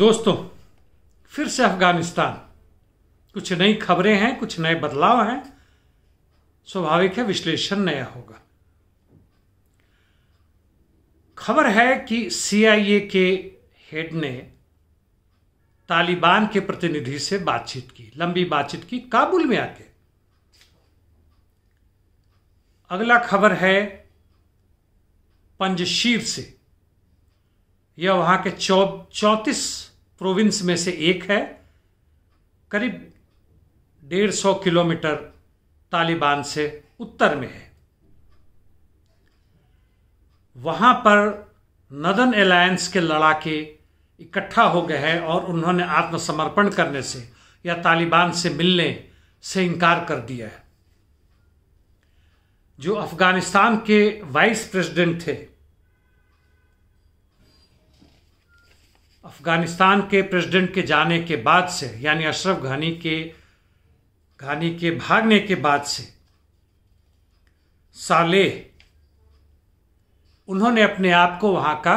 दोस्तों फिर से अफगानिस्तान कुछ नई खबरें हैं कुछ नए बदलाव हैं स्वाभाविक है विश्लेषण नया होगा खबर है कि सीआईए के हेड ने तालिबान के प्रतिनिधि से बातचीत की लंबी बातचीत की काबुल में आके अगला खबर है पंजशीर से यह वहाँ के चौ चौंतीस प्रोविंस में से एक है करीब डेढ़ सौ किलोमीटर तालिबान से उत्तर में है वहाँ पर नदन अलायंस के लड़ाके इकट्ठा हो गए हैं और उन्होंने आत्मसमर्पण करने से या तालिबान से मिलने से इनकार कर दिया है जो अफगानिस्तान के वाइस प्रेसिडेंट थे अफ़गानिस्तान के प्रेसिडेंट के जाने के बाद से यानी अशरफ घानी के घानी के भागने के बाद से साले उन्होंने अपने आप को वहां का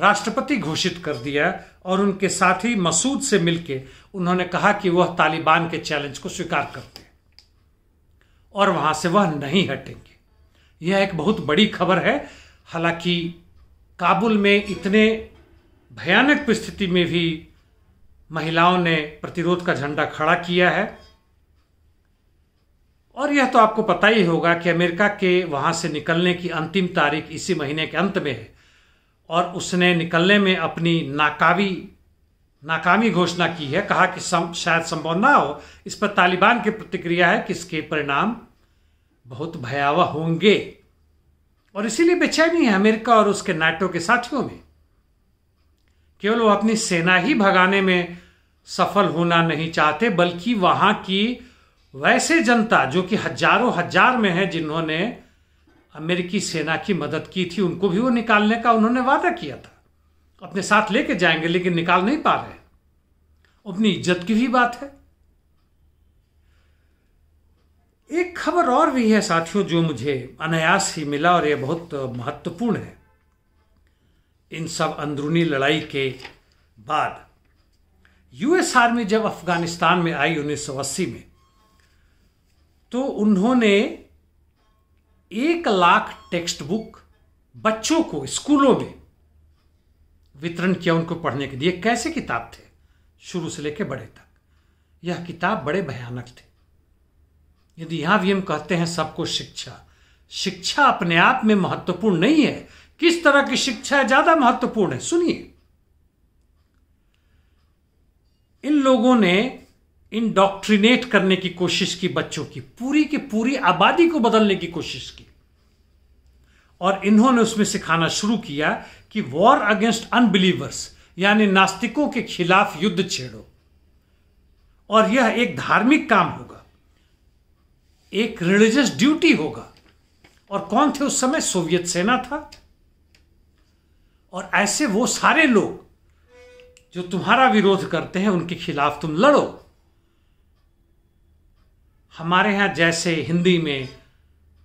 राष्ट्रपति घोषित कर दिया और उनके साथी मसूद से मिलके उन्होंने कहा कि वह तालिबान के चैलेंज को स्वीकार करते हैं और वहां से वह नहीं हटेंगे यह एक बहुत बड़ी खबर है हालांकि काबुल में इतने भयानक परिस्थिति में भी महिलाओं ने प्रतिरोध का झंडा खड़ा किया है और यह तो आपको पता ही होगा कि अमेरिका के वहाँ से निकलने की अंतिम तारीख इसी महीने के अंत में है और उसने निकलने में अपनी नाकामी नाकामी घोषणा की है कहा कि सम, शायद संभव ना हो इस पर तालिबान की प्रतिक्रिया है कि इसके परिणाम बहुत भयावह होंगे और इसीलिए बेचैनी है अमेरिका और उसके नाटो के साथियों में केवल वो अपनी सेना ही भगाने में सफल होना नहीं चाहते बल्कि वहाँ की वैसे जनता जो कि हजारों हजार में है जिन्होंने अमेरिकी सेना की मदद की थी उनको भी वो निकालने का उन्होंने वादा किया था अपने साथ लेके जाएंगे लेकिन निकाल नहीं पा रहे अपनी इज्जत की भी बात है एक खबर और भी है साथियों जो मुझे अनायास ही मिला और यह बहुत महत्वपूर्ण है इन सब अंदरूनी लड़ाई के बाद यूएस आर्मी जब अफगानिस्तान में आई उन्नीस सौ अस्सी में तो उन्होंने एक लाख टेक्स्ट बुक बच्चों को स्कूलों में वितरण किया उनको पढ़ने के लिए कैसे किताब थे शुरू से लेकर बड़े तक यह किताब बड़े भयानक थे यदि यहां भी हम कहते हैं सबको शिक्षा शिक्षा अपने आप में महत्वपूर्ण नहीं है किस तरह की शिक्षा ज्यादा महत्वपूर्ण है सुनिए इन लोगों ने इंडॉक्ट्रिनेट करने की कोशिश की बच्चों की पूरी की पूरी आबादी को बदलने की कोशिश की और इन्होंने उसमें सिखाना शुरू किया कि वॉर अगेंस्ट अनबिलीवर्स यानी नास्तिकों के खिलाफ युद्ध छेड़ो और यह एक धार्मिक काम होगा एक रिलीजियस ड्यूटी होगा और कौन थे उस समय सोवियत सेना था और ऐसे वो सारे लोग जो तुम्हारा विरोध करते हैं उनके खिलाफ तुम लड़ो हमारे यहाँ जैसे हिंदी में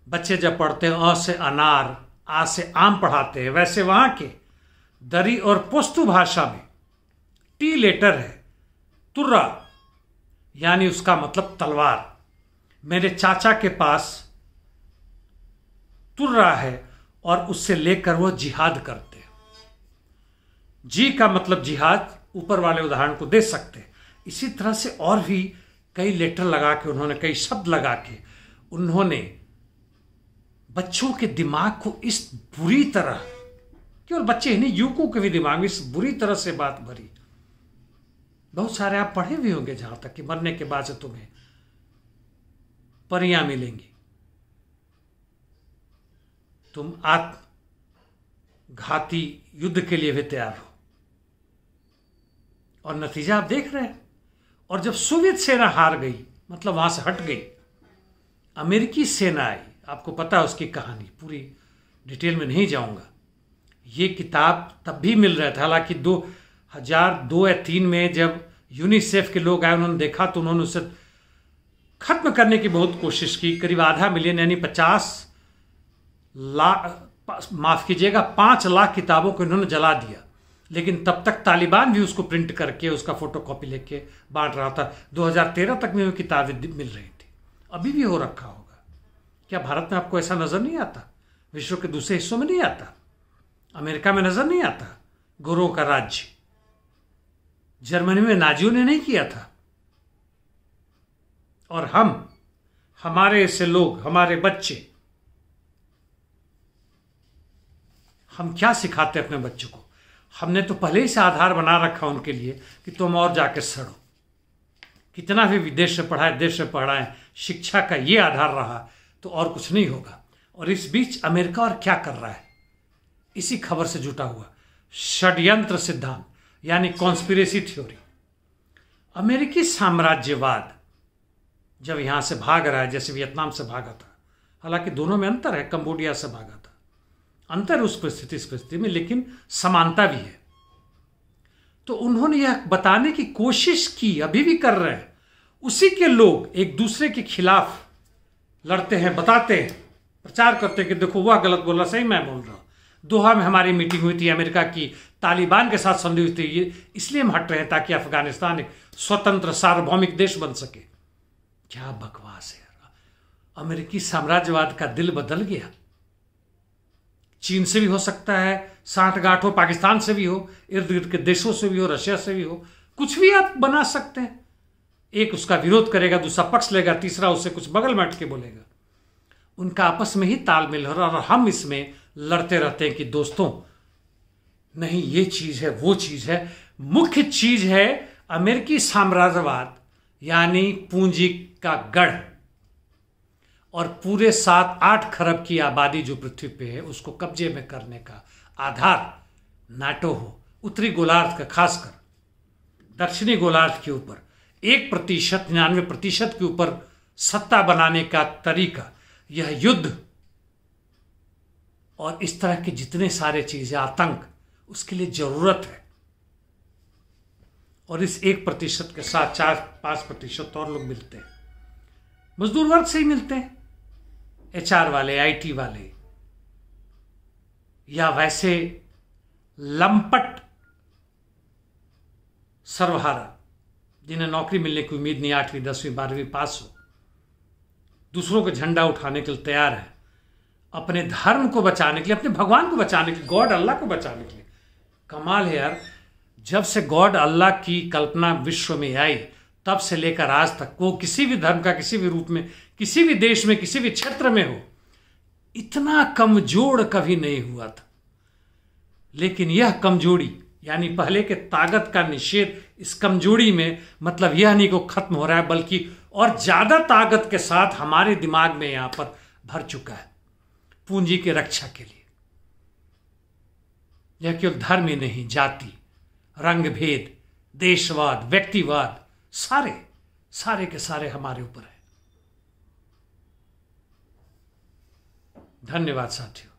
बच्चे जब पढ़ते हैं अ से अनार आ से आम पढ़ाते हैं वैसे वहां के दरी और पोस्तु भाषा में टी लेटर है तुर्रा यानी उसका मतलब तलवार मेरे चाचा के पास तुर्रा है और उससे लेकर वो जिहाद करते जी का मतलब जिहाद ऊपर वाले उदाहरण को दे सकते हैं इसी तरह से और भी कई लेटर लगा के उन्होंने कई शब्द लगा के उन्होंने बच्चों के दिमाग को इस बुरी तरह केवल बच्चे ही नहीं युवकों के भी दिमाग में इस बुरी तरह से बात भरी बहुत सारे आप पढ़े भी होंगे जहां तक कि मरने के बाद से तुम्हें परियां मिलेंगी तुम आत्म घाती युद्ध के लिए भी तैयार हो और नतीजा आप देख रहे हैं और जब सोवियत सेना हार गई मतलब वहां से हट गई अमेरिकी सेना आई आपको पता है उसकी कहानी पूरी डिटेल में नहीं जाऊंगा ये किताब तब भी मिल रहा था हालांकि दो हजार दो या तीन में जब यूनिसेफ के लोग आए उन्होंने देखा तो उन्होंने उसे खत्म करने की बहुत कोशिश की करीब आधा मिलियन यानी पचास लाख माफ कीजिएगा पांच लाख किताबों को इन्होंने जला दिया लेकिन तब तक तालिबान भी उसको प्रिंट करके उसका फोटो कॉपी लेके बांट रहा था 2013 तक में वो किताबें मिल रही थी अभी भी हो रखा होगा क्या भारत में आपको ऐसा नज़र नहीं आता विश्व के दूसरे हिस्सों में नहीं आता अमेरिका में नज़र नहीं आता गुरुओं का राज्य जर्मनी में नाजियों ने नहीं किया था और हम हमारे ऐसे लोग हमारे बच्चे हम क्या सिखाते अपने बच्चों को हमने तो पहले ही से आधार बना रखा उनके लिए कि तुम और जाके सड़ो कितना भी विदेश से पढ़ाए देश से पढ़ाएं शिक्षा का ये आधार रहा तो और कुछ नहीं होगा और इस बीच अमेरिका और क्या कर रहा है इसी खबर से जुटा हुआ षड्यंत्र सिद्धांत यानी कॉन्स्पिरेसी थ्योरी अमेरिकी साम्राज्यवाद जब यहाँ से भाग रहा है जैसे वियतनाम से भागा था हालांकि दोनों में अंतर है कंबोडिया से भागा था अंतर उस परिस्थिति इस परिस्थिति में लेकिन समानता भी है तो उन्होंने यह बताने की कोशिश की अभी भी कर रहे हैं उसी के लोग एक दूसरे के खिलाफ लड़ते हैं बताते हैं प्रचार करते हैं कि देखो वह गलत बोल रहा सही मैं बोल रहा हूं दोहा में हमारी मीटिंग हुई थी अमेरिका की तालिबान के साथ संधि हुई थी इसलिए हम हट रहे हैं ताकि अफगानिस्तान एक स्वतंत्र सार्वभौमिक देश बन सके क्या बकवास है अमेरिकी साम्राज्यवाद का दिल बदल गया चीन से भी हो सकता है साठ गांठ हो पाकिस्तान से भी हो इर्द गिर्द के देशों से भी हो रशिया से भी हो कुछ भी आप बना सकते हैं एक उसका विरोध करेगा दूसरा पक्ष लेगा तीसरा उससे कुछ बगल बैठ के बोलेगा उनका आपस में ही तालमेल हो रहा और हम इसमें लड़ते रहते हैं कि दोस्तों नहीं ये चीज है वो चीज है मुख्य चीज है अमेरिकी साम्राज्यवाद यानी पूंजी का गढ़ और पूरे सात आठ खरब की आबादी जो पृथ्वी पे है उसको कब्जे में करने का आधार नाटो हो उत्तरी गोलार्ध का खासकर दक्षिणी गोलार्ध के ऊपर एक प्रतिशत निन्यानवे प्रतिशत के ऊपर सत्ता बनाने का तरीका यह युद्ध और इस तरह के जितने सारे चीजें आतंक उसके लिए जरूरत है और इस एक प्रतिशत के साथ चार पांच प्रतिशत और लोग मिलते हैं मजदूर वर्ग से ही मिलते हैं एचआर वाले आईटी वाले या वैसे लंपट सर्वहारा जिन्हें नौकरी मिलने की उम्मीद नहीं आठवीं दसवीं बारहवीं पास हो दूसरों को झंडा उठाने के लिए तैयार है अपने धर्म को बचाने के लिए अपने भगवान को बचाने के लिए गॉड अल्लाह को बचाने के लिए कमाल है यार जब से गॉड अल्लाह की कल्पना विश्व में आई तब से लेकर आज तक वो किसी भी धर्म का किसी भी रूप में किसी भी देश में किसी भी क्षेत्र में हो इतना कमजोर कभी नहीं हुआ था लेकिन यह कमजोरी यानी पहले के ताकत का निषेध इस कमजोरी में मतलब यह नहीं को खत्म हो रहा है बल्कि और ज्यादा ताकत के साथ हमारे दिमाग में यहां पर भर चुका है पूंजी की रक्षा के लिए यह केवल धर्म ही नहीं जाति रंग भेद देशवाद व्यक्तिवाद सारे सारे के सारे हमारे ऊपर है धन्यवाद साथी